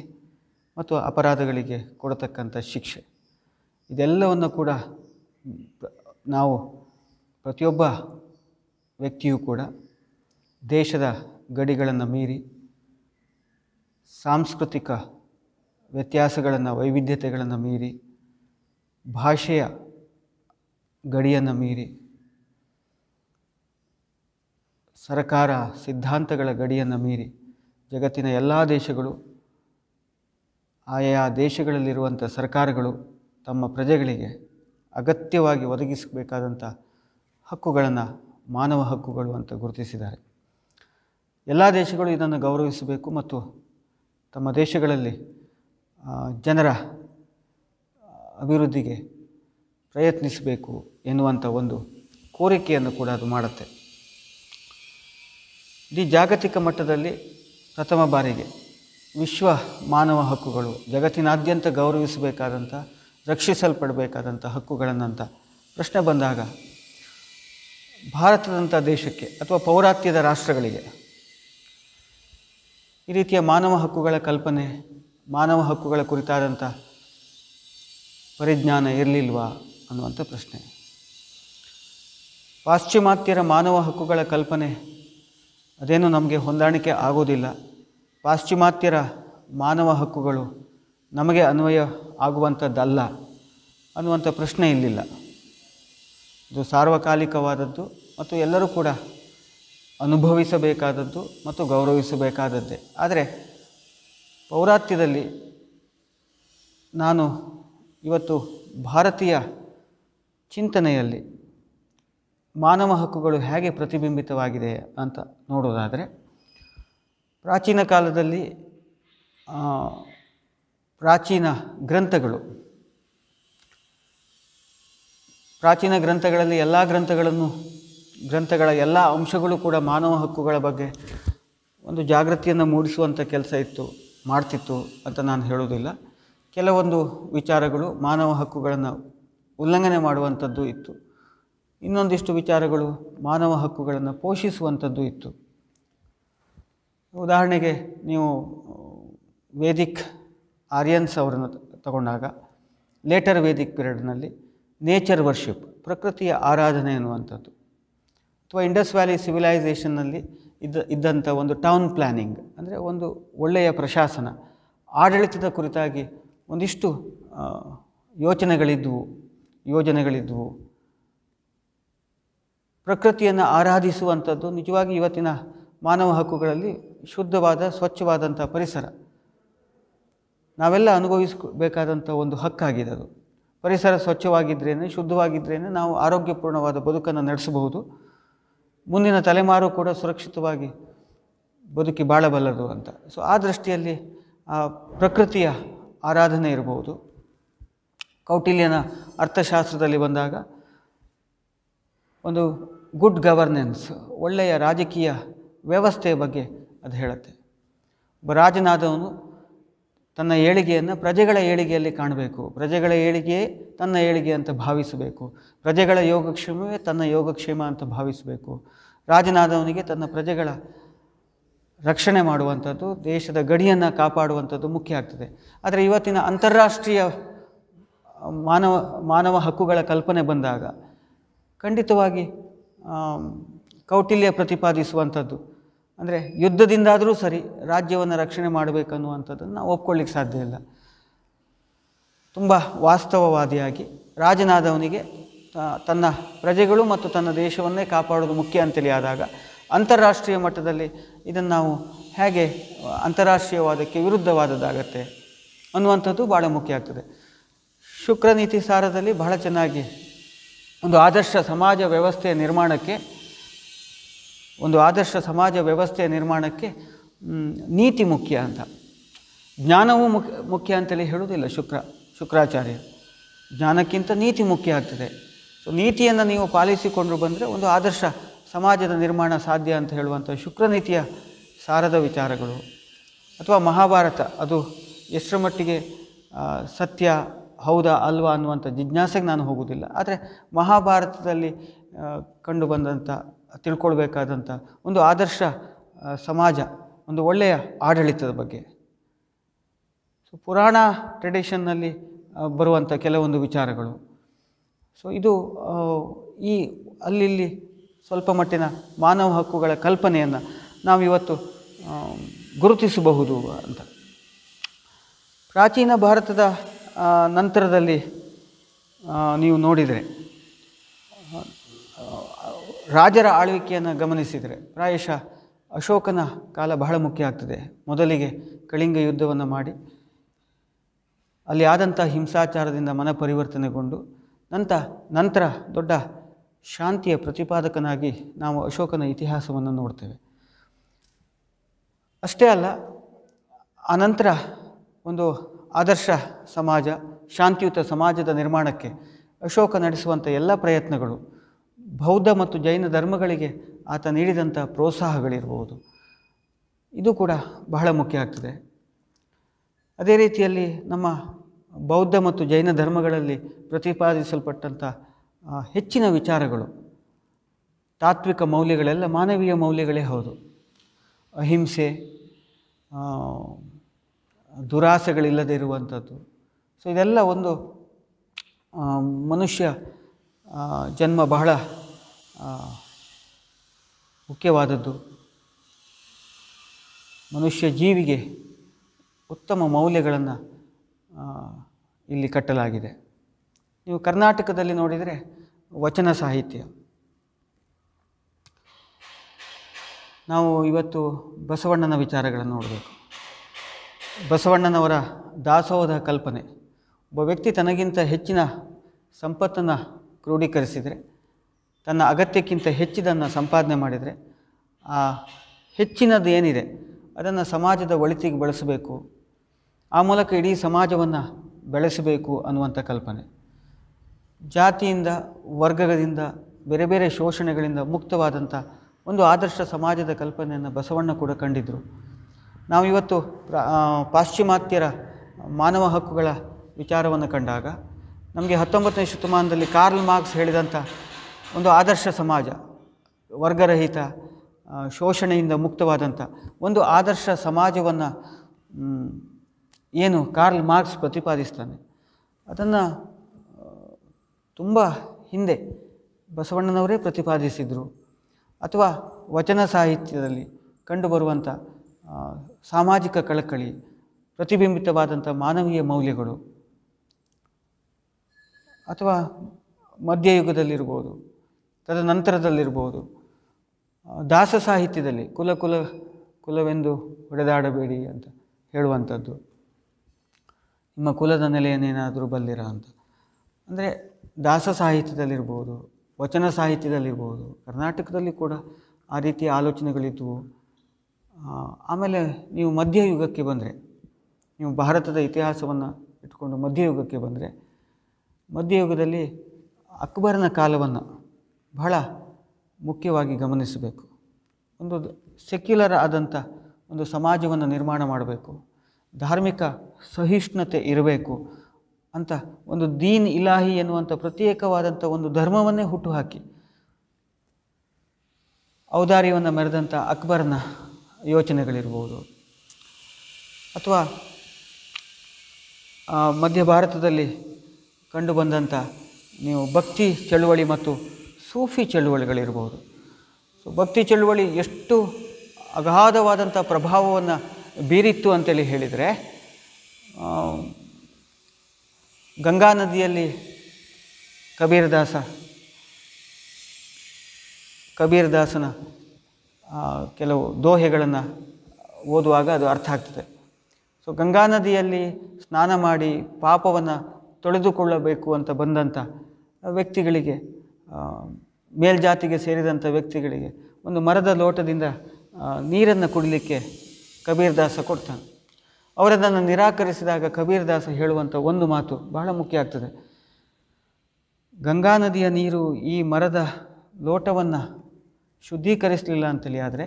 ಮತ್ತು ಅಪರಾಧಗಳಿಗೆ ಕೊಡತಕ್ಕಂಥ ಶಿಕ್ಷೆ ಇದೆಲ್ಲವನ್ನು ಕೂಡ ನಾವು ಪ್ರತಿಯೊಬ್ಬ ವ್ಯಕ್ತಿಯೂ ಕೂಡ ದೇಶದ ಗಡಿಗಳನ್ನು ಮೀರಿ ಸಾಂಸ್ಕೃತಿಕ ವ್ಯತ್ಯಾಸಗಳನ್ನು ವೈವಿಧ್ಯತೆಗಳನ್ನು ಮೀರಿ ಭಾಷೆಯ ಗಡಿಯನ್ನು ಮೀರಿ ಸರಕಾರ ಸಿದ್ಧಾಂತಗಳ ಗಡಿಯನ್ನು ಮೀರಿ ಜಗತ್ತಿನ ಎಲ್ಲ ದೇಶಗಳು ಆಯಾ ದೇಶಗಳಲ್ಲಿರುವಂಥ ಸರ್ಕಾರಗಳು ತಮ್ಮ ಪ್ರಜೆಗಳಿಗೆ ಅಗತ್ಯವಾಗಿ ಒದಗಿಸಬೇಕಾದಂಥ ಹಕ್ಕುಗಳನ್ನು ಮಾನವ ಹಕ್ಕುಗಳು ಅಂತ ಗುರುತಿಸಿದ್ದಾರೆ ಎಲ್ಲ ದೇಶಗಳು ಇದನ್ನು ಗೌರವಿಸಬೇಕು ಮತ್ತು ತಮ್ಮ ದೇಶಗಳಲ್ಲಿ ಜನರ ಅಭಿವೃದ್ಧಿಗೆ ಪ್ರಯತ್ನಿಸಬೇಕು ಎನ್ನುವಂಥ ಒಂದು ಕೋರಿಕೆಯನ್ನು ಕೂಡ ಅದು ಮಾಡುತ್ತೆ ಇಡೀ ಜಾಗತಿಕ ಮಟ್ಟದಲ್ಲಿ ಪ್ರಥಮ ಬಾರಿಗೆ ವಿಶ್ವ ಮಾನವ ಹಕ್ಕುಗಳು ಜಗತ್ತಿನಾದ್ಯಂತ ಗೌರವಿಸಬೇಕಾದಂಥ ರಕ್ಷಿಸಲ್ಪಡಬೇಕಾದಂಥ ಹಕ್ಕುಗಳನ್ನಂಥ ಪ್ರಶ್ನೆ ಬಂದಾಗ ಭಾರತದಂಥ ದೇಶಕ್ಕೆ ಅಥವಾ ಪೌರಾತ್ಯದ ರಾಷ್ಟ್ರಗಳಿಗೆ ಈ ರೀತಿಯ ಮಾನವ ಹಕ್ಕುಗಳ ಕಲ್ಪನೆ ಮಾನವ ಹಕ್ಕುಗಳ ಕುರಿತಾದಂಥ ಪರಿಜ್ಞಾನ ಇರಲಿಲ್ವಾ ಅನ್ನುವಂಥ ಪ್ರಶ್ನೆ ಪಾಶ್ಚಿಮಾತ್ಯರ ಮಾನವ ಹಕ್ಕುಗಳ ಕಲ್ಪನೆ ಅದೇನು ನಮಗೆ ಹೊಂದಾಣಿಕೆ ಆಗೋದಿಲ್ಲ ಪಾಶ್ಚಿಮಾತ್ಯರ ಮಾನವ ಹಕ್ಕುಗಳು ನಮಗೆ ಅನ್ವಯ ಆಗುವಂಥದ್ದಲ್ಲ ಅನ್ನುವಂಥ ಪ್ರಶ್ನೆ ಇಲ್ಲಿಲ್ಲ ಇದು ಸಾರ್ವಕಾಲಿಕವಾದದ್ದು ಮತ್ತು ಎಲ್ಲರೂ ಕೂಡ ಅನುಭವಿಸಬೇಕಾದದ್ದು ಮತ್ತು ಗೌರವಿಸಬೇಕಾದದ್ದೇ ಆದರೆ ಪೌರಾತ್ಯದಲ್ಲಿ ನಾನು ಇವತ್ತು ಭಾರತೀಯ ಚಿಂತನೆಯಲ್ಲಿ ಮಾನವ ಹಕ್ಕುಗಳು ಹೇಗೆ ಪ್ರತಿಬಿಂಬಿತವಾಗಿದೆ ಅಂತ ನೋಡೋದಾದರೆ ಪ್ರಾಚೀನ ಕಾಲದಲ್ಲಿ ಪ್ರಾಚೀನ ಗ್ರಂಥಗಳು ಪ್ರಾಚೀನ ಗ್ರಂಥಗಳಲ್ಲಿ ಎಲ್ಲ ಗ್ರಂಥಗಳನ್ನು ಗ್ರಂಥಗಳ ಎಲ್ಲ ಅಂಶಗಳು ಕೂಡ ಮಾನವ ಹಕ್ಕುಗಳ ಬಗ್ಗೆ ಒಂದು ಜಾಗೃತಿಯನ್ನು ಮೂಡಿಸುವಂಥ ಕೆಲಸ ಇತ್ತು ಮಾಡ್ತಿತ್ತು ಅಂತ ನಾನು ಹೇಳುವುದಿಲ್ಲ ಕೆಲವೊಂದು ವಿಚಾರಗಳು ಮಾನವ ಹಕ್ಕುಗಳನ್ನು ಉಲ್ಲಂಘನೆ ಮಾಡುವಂಥದ್ದು ಇತ್ತು ಇನ್ನೊಂದಿಷ್ಟು ವಿಚಾರಗಳು ಮಾನವ ಹಕ್ಕುಗಳನ್ನು ಪೋಷಿಸುವಂಥದ್ದು ಇತ್ತು ಉದಾಹರಣೆಗೆ ನೀವು ವೇದಿಕ್ ಆರ್ಯನ್ಸ್ ಅವರನ್ನು ತಗೊಂಡಾಗ ಲೇಟರ್ ವೇದಿಕ್ ಪೀರಿಯಡ್ನಲ್ಲಿ ನೇಚರ್ ವರ್ಷಿಪ್ ಪ್ರಕೃತಿಯ ಆರಾಧನೆ ಅನ್ನುವಂಥದ್ದು ಅಥವಾ ಇಂಡಸ್ ವ್ಯಾಲಿ ಸಿವಿಲೈಸೇಷನ್ನಲ್ಲಿ ಇದ್ದ ಇದ್ದಂಥ ಒಂದು ಟೌನ್ ಪ್ಲ್ಯಾನಿಂಗ್ ಅಂದರೆ ಒಂದು ಒಳ್ಳೆಯ ಪ್ರಶಾಸನ ಆಡಳಿತದ ಕುರಿತಾಗಿ ಒಂದಿಷ್ಟು ಯೋಚನೆಗಳಿದ್ವು ಯೋಜನೆಗಳಿದ್ವು ಪ್ರಕೃತಿಯನ್ನು ಆರಾಧಿಸುವಂಥದ್ದು ನಿಜವಾಗಿ ಇವತ್ತಿನ ಮಾನವ ಹಕ್ಕುಗಳಲ್ಲಿ ಶುದ್ಧವಾದ ಸ್ವಚ್ಛವಾದಂಥ ಪರಿಸರ ನಾವೆಲ್ಲ ಅನುಭವಿಸಬೇಕಾದಂಥ ಒಂದು ಹಕ್ಕಾಗಿದೆ ಅದು ಪರಿಸರ ಸ್ವಚ್ಛವಾಗಿದ್ರೇ ಶುದ್ಧವಾಗಿದ್ದರೇನೆ ನಾವು ಆರೋಗ್ಯಪೂರ್ಣವಾದ ಬದುಕನ್ನು ನಡೆಸಬಹುದು ಮುಂದಿನ ತಲೆಮಾರು ಕೂಡ ಸುರಕ್ಷಿತವಾಗಿ ಬದುಕಿ ಬಾಳಬಲ್ಲದು ಅಂತ ಸೊ ಆ ದೃಷ್ಟಿಯಲ್ಲಿ ಆ ಪ್ರಕೃತಿಯ ಆರಾಧನೆ ಇರಬಹುದು ಕೌಟಿಲ್ಯನ ಅರ್ಥಶಾಸ್ತ್ರದಲ್ಲಿ ಬಂದಾಗ ಒಂದು ಗುಡ್ ಗವರ್ನೆನ್ಸ್ ಒಳ್ಳೆಯ ರಾಜಕೀಯ ವ್ಯವಸ್ಥೆಯ ಬಗ್ಗೆ ಅದು ಹೇಳುತ್ತೆ ಒಬ್ಬ ರಾಜನಾದವನು ತನ್ನ ಏಳಿಗೆಯನ್ನು ಪ್ರಜೆಗಳ ಏಳಿಗೆಯಲ್ಲಿ ಕಾಣಬೇಕು ಪ್ರಜೆಗಳ ಏಳಿಗೆಯೇ ತನ್ನ ಏಳಿಗೆ ಅಂತ ಭಾವಿಸಬೇಕು ಪ್ರಜೆಗಳ ಯೋಗಕ್ಷೇಮವೇ ತನ್ನ ಯೋಗಕ್ಷೇಮ ಅಂತ ಭಾವಿಸಬೇಕು ರಾಜನಾದವನಿಗೆ ತನ್ನ ಪ್ರಜೆಗಳ ರಕ್ಷಣೆ ಮಾಡುವಂಥದ್ದು ದೇಶದ ಗಡಿಯನ್ನು ಕಾಪಾಡುವಂಥದ್ದು ಮುಖ್ಯ ಆಗ್ತದೆ ಆದರೆ ಇವತ್ತಿನ ಅಂತಾರಾಷ್ಟ್ರೀಯ ಮಾನವ ಮಾನವ ಹಕ್ಕುಗಳ ಕಲ್ಪನೆ ಬಂದಾಗ ಖಂಡಿತವಾಗಿ ಕೌಟಿಲ್ಯ ಪ್ರತಿಪಾದಿಸುವಂಥದ್ದು ಅಂದರೆ ಯುದ್ಧದಿಂದಾದರೂ ಸರಿ ರಾಜ್ಯವನ್ನು ರಕ್ಷಣೆ ಮಾಡಬೇಕನ್ನುವಂಥದ್ದನ್ನು ನಾವು ಒಪ್ಕೊಳ್ಳಿಕ್ಕೆ ಸಾಧ್ಯ ಇಲ್ಲ ತುಂಬ ವಾಸ್ತವವಾದಿಯಾಗಿ ರಾಜನಾದವನಿಗೆ ತನ್ನ ಪ್ರಜೆಗಳು ಮತ್ತು ತನ್ನ ದೇಶವನ್ನೇ ಕಾಪಾಡೋದು ಮುಖ್ಯ ಅಂತೇಳಿ ಆದಾಗ ಅಂತಾರಾಷ್ಟ್ರೀಯ ಮಟ್ಟದಲ್ಲಿ ಇದನ್ನು ನಾವು ಹೇಗೆ ಅಂತಾರಾಷ್ಟ್ರೀಯವಾದಕ್ಕೆ ವಿರುದ್ಧವಾದದ್ದಾಗತ್ತೆ ಅನ್ನುವಂಥದ್ದು ಭಾಳ ಮುಖ್ಯ ಆಗ್ತದೆ ನೀತಿ ಸಾರದಲ್ಲಿ ಬಹಳ ಚೆನ್ನಾಗಿ ಒಂದು ಆದರ್ಶ ಸಮಾಜ ವ್ಯವಸ್ಥೆಯ ನಿರ್ಮಾಣಕ್ಕೆ ಒಂದು ಆದರ್ಶ ಸಮಾಜ ವ್ಯವಸ್ಥೆಯ ನಿರ್ಮಾಣಕ್ಕೆ ನೀತಿ ಮುಖ್ಯ ಅಂತ ಜ್ಞಾನವೂ ಮುಖ್ಯ ಮುಖ್ಯ ಅಂತೇಳಿ ಹೇಳುವುದಿಲ್ಲ ಶುಕ್ರ ಶುಕ್ರಾಚಾರ್ಯ ಜ್ಞಾನಕ್ಕಿಂತ ನೀತಿ ಮುಖ್ಯ ಆಗ್ತದೆ ಸೊ ನೀತಿಯನ್ನು ನೀವು ಪಾಲಿಸಿಕೊಂಡು ಬಂದರೆ ಒಂದು ಆದರ್ಶ ಸಮಾಜದ ನಿರ್ಮಾಣ ಸಾಧ್ಯ ಅಂತ ಹೇಳುವಂಥ ಶುಕ್ರ ನೀತಿಯ ಸಾರದ ವಿಚಾರಗಳು ಅಥವಾ ಮಹಾಭಾರತ ಅದು ಎಷ್ಟರ ಮಟ್ಟಿಗೆ ಸತ್ಯ ಹೌದಾ ಅಲ್ವಾ ಅನ್ನುವಂಥ ಜಿಜ್ಞಾಸೆಗೆ ನಾನು ಹೋಗುವುದಿಲ್ಲ ಆದರೆ ಮಹಾಭಾರತದಲ್ಲಿ ಕಂಡುಬಂದಂಥ ತಿಳ್ಕೊಳ್ಬೇಕಾದಂಥ ಒಂದು ಆದರ್ಶ ಸಮಾಜ ಒಂದು ಒಳ್ಳೆಯ ಆಡಳಿತದ ಬಗ್ಗೆ ಸೊ ಪುರಾಣ ಟ್ರೆಡಿಷನ್ನಲ್ಲಿ ಬರುವಂಥ ಕೆಲವೊಂದು ವಿಚಾರಗಳು ಸೊ ಇದು ಈ ಅಲ್ಲಿ ಸ್ವಲ್ಪ ಮಟ್ಟಿನ ಮಾನವ ಹಕ್ಕುಗಳ ಕಲ್ಪನೆಯನ್ನು ನಾವಿವತ್ತು ಗುರುತಿಸಬಹುದು ಅಂತ ಪ್ರಾಚೀನ ಭಾರತದ ನಂತರದಲ್ಲಿ ನೀವು ನೋಡಿದರೆ ರಾಜರ ಆಳ್ವಿಕೆಯನ್ನು ಗಮನಿಸಿದರೆ ಪ್ರಾಯಶಃ ಅಶೋಕನ ಕಾಲ ಬಹಳ ಮುಖ್ಯ ಆಗ್ತದೆ ಮೊದಲಿಗೆ ಕಳಿಂಗ ಯುದ್ಧವನ್ನು ಮಾಡಿ ಅಲ್ಲಿ ಆದಂಥ ಹಿಂಸಾಚಾರದಿಂದ ಮನ ಪರಿವರ್ತನೆಗೊಂಡು ನಂತ ನಂತರ ದೊಡ್ಡ ಶಾಂತಿಯ ಪ್ರತಿಪಾದಕನಾಗಿ ನಾವು ಅಶೋಕನ ಇತಿಹಾಸವನ್ನು ನೋಡ್ತೇವೆ ಅಷ್ಟೇ ಅಲ್ಲ ಆನಂತರ ಒಂದು ಆದರ್ಶ ಸಮಾಜ ಶಾಂತಿಯುತ ಸಮಾಜದ ನಿರ್ಮಾಣಕ್ಕೆ ಅಶೋಕ ನಡೆಸುವಂಥ ಎಲ್ಲ ಪ್ರಯತ್ನಗಳು ಬೌದ್ಧ ಮತ್ತು ಜೈನ ಧರ್ಮಗಳಿಗೆ ಆತ ನೀಡಿದಂಥ ಪ್ರೋತ್ಸಾಹಗಳಿರ್ಬೋದು ಇದು ಕೂಡ ಬಹಳ ಮುಖ್ಯ ಆಗ್ತದೆ ಅದೇ ರೀತಿಯಲ್ಲಿ ನಮ್ಮ ಬೌದ್ಧ ಮತ್ತು ಜೈನ ಧರ್ಮಗಳಲ್ಲಿ ಪ್ರತಿಪಾದಿಸಲ್ಪಟ್ಟಂಥ ಹೆಚ್ಚಿನ ವಿಚಾರಗಳು ತಾತ್ವಿಕ ಮೌಲ್ಯಗಳೆಲ್ಲ ಮಾನವೀಯ ಮೌಲ್ಯಗಳೇ ಹೌದು ಅಹಿಂಸೆ ದುರಾಸೆಗಳಿಲ್ಲದೆ ಇರುವಂಥದ್ದು ಸೊ ಇದೆಲ್ಲ ಒಂದು ಮನುಷ್ಯ ಜನ್ಮ ಬಹಳ ಮುಖ್ಯವಾದದ್ದು ಮನುಷ್ಯ ಜೀವಿಗೆ ಉತ್ತಮ ಮೌಲ್ಯಗಳನ್ನು ಇಲ್ಲಿ ಕಟ್ಟಲಾಗಿದೆ ನೀವು ಕರ್ನಾಟಕದಲ್ಲಿ ನೋಡಿದರೆ ವಚನ ಸಾಹಿತ್ಯ ನಾವು ಇವತ್ತು ಬಸವಣ್ಣನ ವಿಚಾರಗಳನ್ನು ನೋಡಬೇಕು ಬಸವಣ್ಣನವರ ದಾಸೋಹದ ಕಲ್ಪನೆ ಒಬ್ಬ ವ್ಯಕ್ತಿ ತನಗಿಂತ ಹೆಚ್ಚಿನ ಸಂಪತ್ತನ್ನು ಕ್ರೋಢೀಕರಿಸಿದರೆ ತನ್ನ ಅಗತ್ಯಕ್ಕಿಂತ ಹೆಚ್ಚಿದನ್ನು ಸಂಪಾದನೆ ಮಾಡಿದರೆ ಆ ಹೆಚ್ಚಿನದು ಏನಿದೆ ಅದನ್ನು ಸಮಾಜದ ಒಳಿತಿಗೆ ಬಳಸಬೇಕು ಆ ಮೂಲಕ ಇಡೀ ಸಮಾಜವನ್ನು ಬೆಳೆಸಬೇಕು ಅನ್ನುವಂಥ ಕಲ್ಪನೆ ಜಾತಿಯಿಂದ ವರ್ಗದಿಂದ ಬೇರೆ ಬೇರೆ ಶೋಷಣೆಗಳಿಂದ ಮುಕ್ತವಾದಂಥ ಒಂದು ಆದರ್ಶ ಸಮಾಜದ ಕಲ್ಪನೆಯನ್ನು ಬಸವಣ್ಣ ಕೂಡ ಕಂಡಿದ್ದರು ನಾವು ಇವತ್ತು ಪಾಶ್ಚಿಮಾತ್ಯರ ಮಾನವ ಹಕ್ಕುಗಳ ವಿಚಾರವನ್ನು ಕಂಡಾಗ ನಮಗೆ ಹತ್ತೊಂಬತ್ತನೇ ಶತಮಾನದಲ್ಲಿ ಕಾರ್ಲ್ ಮಾರ್ಕ್ಸ್ ಹೇಳಿದಂಥ ಒಂದು ಆದರ್ಶ ಸಮಾಜ ವರ್ಗರಹಿತ ಶೋಷಣೆಯಿಂದ ಮುಕ್ತವಾದಂಥ ಒಂದು ಆದರ್ಶ ಸಮಾಜವನ್ನು ಏನು ಕಾರ್ಲ್ ಮಾರ್ಕ್ಸ್ ಪ್ರತಿಪಾದಿಸ್ತಾನೆ ಅದನ್ನು ತುಂಬ ಹಿಂದೆ ಬಸವಣ್ಣನವರೇ ಪ್ರತಿಪಾದಿಸಿದರು ಅಥವಾ ವಚನ ಸಾಹಿತ್ಯದಲ್ಲಿ ಕಂಡುಬರುವಂಥ ಸಾಮಾಜಿಕ ಕಳಕಳಿ ಪ್ರತಿಬಿಂಬಿತವಾದಂಥ ಮಾನವೀಯ ಮೌಲ್ಯಗಳು ಅಥವಾ ಮಧ್ಯಯುಗದಲ್ಲಿರ್ಬೋದು ತದನಂತರದಲ್ಲಿರ್ಬೋದು ದಾಸ ಸಾಹಿತ್ಯದಲ್ಲಿ ಕುಲ ಕುಲ ಕುಲವೆಂದು ಹೊಡೆದಾಡಬೇಡಿ ಅಂತ ಹೇಳುವಂಥದ್ದು ನಿಮ್ಮ ಕುಲದ ನೆಲೆಯನ್ನೇನಾದರೂ ಬಲ್ಲಿರ ಅಂತ ಅಂದರೆ ದಾಸ ಸಾಹಿತ್ಯದಲ್ಲಿರ್ಬೋದು ವಚನ ಸಾಹಿತ್ಯದಲ್ಲಿರ್ಬೋದು ಕರ್ನಾಟಕದಲ್ಲಿ ಕೂಡ ಆ ರೀತಿಯ ಆಲೋಚನೆಗಳಿದ್ದವು ಆಮೇಲೆ ನೀವು ಮಧ್ಯಯುಗಕ್ಕೆ ಬಂದರೆ ನೀವು ಭಾರತದ ಇತಿಹಾಸವನ್ನು ಇಟ್ಕೊಂಡು ಮಧ್ಯಯುಗಕ್ಕೆ ಬಂದರೆ ಮಧ್ಯಯುಗದಲ್ಲಿ ಅಕ್ಬರನ ಕಾಲವನ್ನು ಬಹಳ ಮುಖ್ಯವಾಗಿ ಗಮನಿಸಬೇಕು ಒಂದು ಸೆಕ್ಯುಲರ್ ಆದಂಥ ಒಂದು ಸಮಾಜವನ್ನು ನಿರ್ಮಾಣ ಮಾಡಬೇಕು ಧಾರ್ಮಿಕ ಸಹಿಷ್ಣುತೆ ಇರಬೇಕು ಅಂತ ಒಂದು ದೀನ್ ಇಲಾಹಿ ಎನ್ನುವಂಥ ಪ್ರತ್ಯೇಕವಾದಂಥ ಒಂದು ಧರ್ಮವನ್ನೇ ಹುಟ್ಟುಹಾಕಿ ಔದಾರ್ಯವನ್ನು ಮೆರೆದಂಥ ಅಕ್ಬರ್ನ ಯೋಚನೆಗಳಿರ್ಬೋದು ಅಥವಾ ಮಧ್ಯ ಭಾರತದಲ್ಲಿ ಕಂಡುಬಂದಂಥ ನೀವು ಭಕ್ತಿ ಚಳುವಳಿ ಮತ್ತು ಸೂಫಿ ಚಳುವಳಿಗಳಿರ್ಬೋದು ಸೊ ಭಕ್ತಿ ಚಳುವಳಿ ಎಷ್ಟು ಅಗಾಧವಾದಂಥ ಪ್ರಭಾವವನ್ನು ಬೀರಿತ್ತು ಅಂತೇಳಿ ಹೇಳಿದರೆ ಗಂಗಾ ನದಿಯಲ್ಲಿ ಕಬೀರದಾಸ ಕಬೀರದಾಸನ ಕೆಲವು ದೋಹೆಗಳನ್ನು ಓದುವಾಗ ಅದು ಅರ್ಥ ಆಗ್ತದೆ ಸೊ ಗಂಗಾ ನದಿಯಲ್ಲಿ ಸ್ನಾನ ಮಾಡಿ ಪಾಪವನ್ನು ತೊಳೆದುಕೊಳ್ಳಬೇಕು ಅಂತ ಬಂದಂಥ ವ್ಯಕ್ತಿಗಳಿಗೆ ಮೇಲ್ಜಾತಿಗೆ ಸೇರಿದಂಥ ವ್ಯಕ್ತಿಗಳಿಗೆ ಒಂದು ಮರದ ಲೋಟದಿಂದ ನೀರನ್ನು ಕುಡಿಲಿಕ್ಕೆ ದಾಸ ಕೊಡ್ತಾನೆ ಅವರದನ್ನು ನಿರಾಕರಿಸಿದಾಗ ಕಬೀರ್ ದಾಸ ಹೇಳುವಂಥ ಒಂದು ಮಾತು ಬಹಳ ಮುಖ್ಯ ಆಗ್ತದೆ ಗಂಗಾ ನದಿಯ ನೀರು ಈ ಮರದ ಲೋಟವನ್ನು ಶುದ್ಧೀಕರಿಸಲಿಲ್ಲ ಅಂತೇಳಿ ಆದರೆ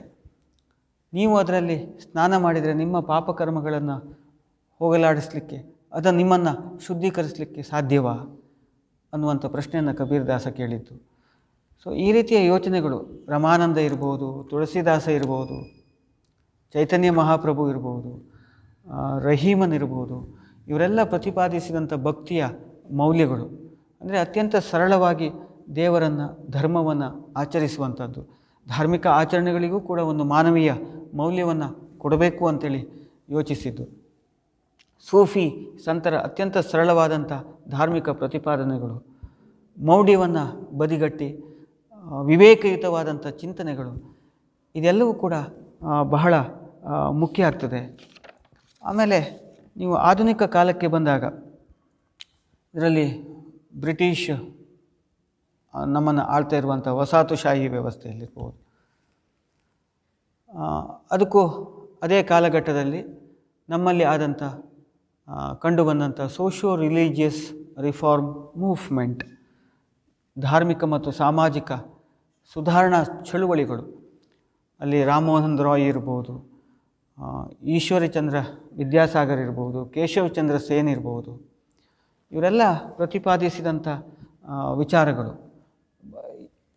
ನೀವು ಅದರಲ್ಲಿ ಸ್ನಾನ ಮಾಡಿದರೆ ನಿಮ್ಮ ಪಾಪಕರ್ಮಗಳನ್ನು ಹೋಗಲಾಡಿಸಲಿಕ್ಕೆ ಅದನ್ನು ನಿಮ್ಮನ್ನು ಶುದ್ಧೀಕರಿಸಲಿಕ್ಕೆ ಸಾಧ್ಯವಾ ಅನ್ನುವಂಥ ಪ್ರಶ್ನೆಯನ್ನು ದಾಸ ಕೇಳಿದ್ದು ಸೊ ಈ ರೀತಿಯ ಯೋಚನೆಗಳು ರಮಾನಂದ ಇರ್ಬೋದು ತುಳಸಿದಾಸ ಇರ್ಬೋದು ಚೈತನ್ಯ ಮಹಾಪ್ರಭು ಇರ್ಬೋದು ರಹೀಮನ್ ಇರ್ಬೋದು ಇವರೆಲ್ಲ ಪ್ರತಿಪಾದಿಸಿದಂಥ ಭಕ್ತಿಯ ಮೌಲ್ಯಗಳು ಅಂದರೆ ಅತ್ಯಂತ ಸರಳವಾಗಿ ದೇವರನ್ನು ಧರ್ಮವನ್ನು ಆಚರಿಸುವಂಥದ್ದು ಧಾರ್ಮಿಕ ಆಚರಣೆಗಳಿಗೂ ಕೂಡ ಒಂದು ಮಾನವೀಯ ಮೌಲ್ಯವನ್ನು ಕೊಡಬೇಕು ಅಂತೇಳಿ ಯೋಚಿಸಿದ್ದು ಸೂಫಿ ಸಂತರ ಅತ್ಯಂತ ಸರಳವಾದಂಥ ಧಾರ್ಮಿಕ ಪ್ರತಿಪಾದನೆಗಳು ಮೌಢ್ಯವನ್ನು ಬದಿಗಟ್ಟಿ ವಿವೇಕಯುತವಾದಂಥ ಚಿಂತನೆಗಳು ಇದೆಲ್ಲವೂ ಕೂಡ ಬಹಳ ಮುಖ್ಯ ಆಗ್ತದೆ ಆಮೇಲೆ ನೀವು ಆಧುನಿಕ ಕಾಲಕ್ಕೆ ಬಂದಾಗ ಇದರಲ್ಲಿ ಬ್ರಿಟಿಷ್ ನಮ್ಮನ್ನು ಆಳ್ತಾ ಇರುವಂಥ ವಸಾತುಶಾಹಿ ವ್ಯವಸ್ಥೆಯಲ್ಲಿರ್ಬೋದು ಅದಕ್ಕೂ ಅದೇ ಕಾಲಘಟ್ಟದಲ್ಲಿ ನಮ್ಮಲ್ಲಿ ಆದಂಥ ಕಂಡುಬಂದಂಥ ಸೋಷಿಯೋ ರಿಲಿಜಿಯಸ್ ರಿಫಾರ್ಮ್ ಮೂವ್ಮೆಂಟ್ ಧಾರ್ಮಿಕ ಮತ್ತು ಸಾಮಾಜಿಕ ಸುಧಾರಣಾ ಚಳುವಳಿಗಳು ಅಲ್ಲಿ ರಾಮಮೋಹನ್ ರಾಯ್ ಇರ್ಬೋದು ಈಶ್ವರಚಂದ್ರ ವಿದ್ಯಾಸಾಗರ್ ಇರ್ಬೋದು ಕೇಶವಚಂದ್ರ ಸೇನ್ ಇರ್ಬೋದು ಇವರೆಲ್ಲ ಪ್ರತಿಪಾದಿಸಿದಂಥ ವಿಚಾರಗಳು